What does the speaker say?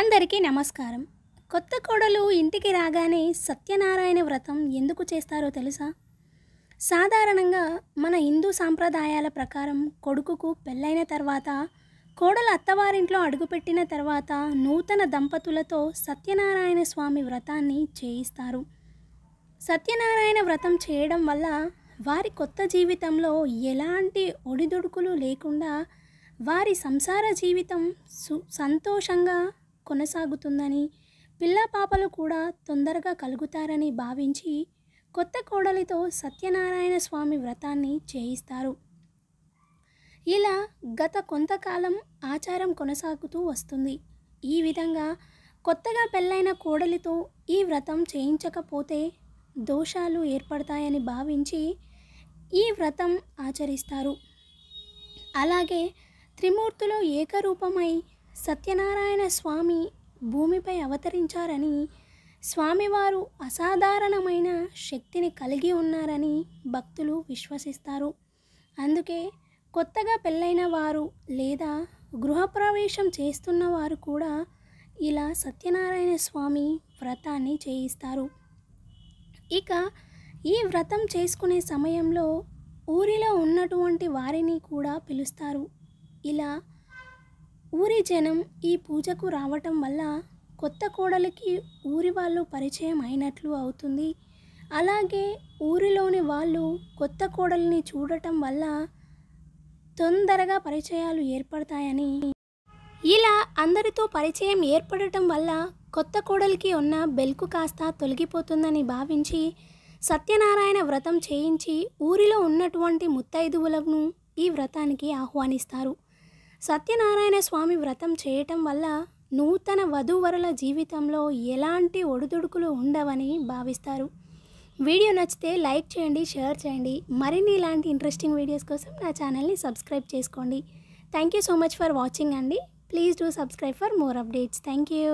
అందరికీ నమస్కారం కొత్త కోడలు ఇంటికి రాగానే సత్యనారాయణ వ్రతం ఎందుకు చేస్తారో తెలుసా సాధారణంగా మన హిందూ సాంప్రదాయాల ప్రకారం కొడుకుకు పెళ్ళైన తర్వాత కోడలు అత్తవారింట్లో అడుగుపెట్టిన తర్వాత నూతన దంపతులతో సత్యనారాయణ స్వామి వ్రతాన్ని చేయిస్తారు సత్యనారాయణ వ్రతం చేయడం వల్ల వారి కొత్త జీవితంలో ఎలాంటి ఒడిదుడుకులు లేకుండా వారి సంసార జీవితం సు సంతోషంగా కొనసాగుతుందని పిల్ల పాపలు కూడా తొందరగా కలుగుతారని భావించి కొత్త కోడలితో సత్యనారాయణ స్వామి వ్రతాన్ని చేయిస్తారు ఇలా గత కొంతకాలం ఆచారం కొనసాగుతూ వస్తుంది ఈ విధంగా కొత్తగా పెళ్ళైన కోడలితో ఈ వ్రతం చేయించకపోతే దోషాలు ఏర్పడతాయని భావించి ఈ వ్రతం ఆచరిస్తారు అలాగే త్రిమూర్తులు ఏకరూపమై సత్యనారాయణ స్వామి భూమిపై అవతరించారని స్వామివారు అసాధారణమైన శక్తిని కలిగి ఉన్నారని భక్తులు విశ్వసిస్తారు అందుకే కొత్తగా పెళ్ళైన వారు లేదా గృహప్రవేశం చేస్తున్న వారు కూడా ఇలా సత్యనారాయణ స్వామి వ్రతాన్ని చేయిస్తారు ఇక ఈ వ్రతం చేసుకునే సమయంలో ఊరిలో ఉన్నటువంటి వారిని కూడా పిలుస్తారు ఇలా ఊరి జనం ఈ పూజకు రావటం వల్ల కొత్త కోడలికి ఊరి వాళ్ళు పరిచయం అయినట్లు అవుతుంది అలాగే ఊరిలోని వాళ్ళు కొత్త కోడల్ని చూడటం వల్ల తొందరగా పరిచయాలు ఏర్పడతాయని ఇలా అందరితో పరిచయం ఏర్పడటం వల్ల కొత్త కోడలికి ఉన్న బెల్కు కాస్త తొలగిపోతుందని భావించి సత్యనారాయణ వ్రతం చేయించి ఊరిలో ఉన్నటువంటి ముత్తైదువులను ఈ వ్రతానికి ఆహ్వానిస్తారు సత్యనారాయణ స్వామి వ్రతం చేయటం వల్ల నూతన వధూవరుల జీవితంలో ఎలాంటి ఒడిదుడుకులు ఉండవని భావిస్తారు వీడియో నచ్చితే లైక్ చేయండి షేర్ చేయండి మరిన్ని ఇలాంటి ఇంట్రెస్టింగ్ వీడియోస్ కోసం నా ఛానల్ని సబ్స్క్రైబ్ చేసుకోండి thank you so much for watching అండి please do subscribe for more updates thank you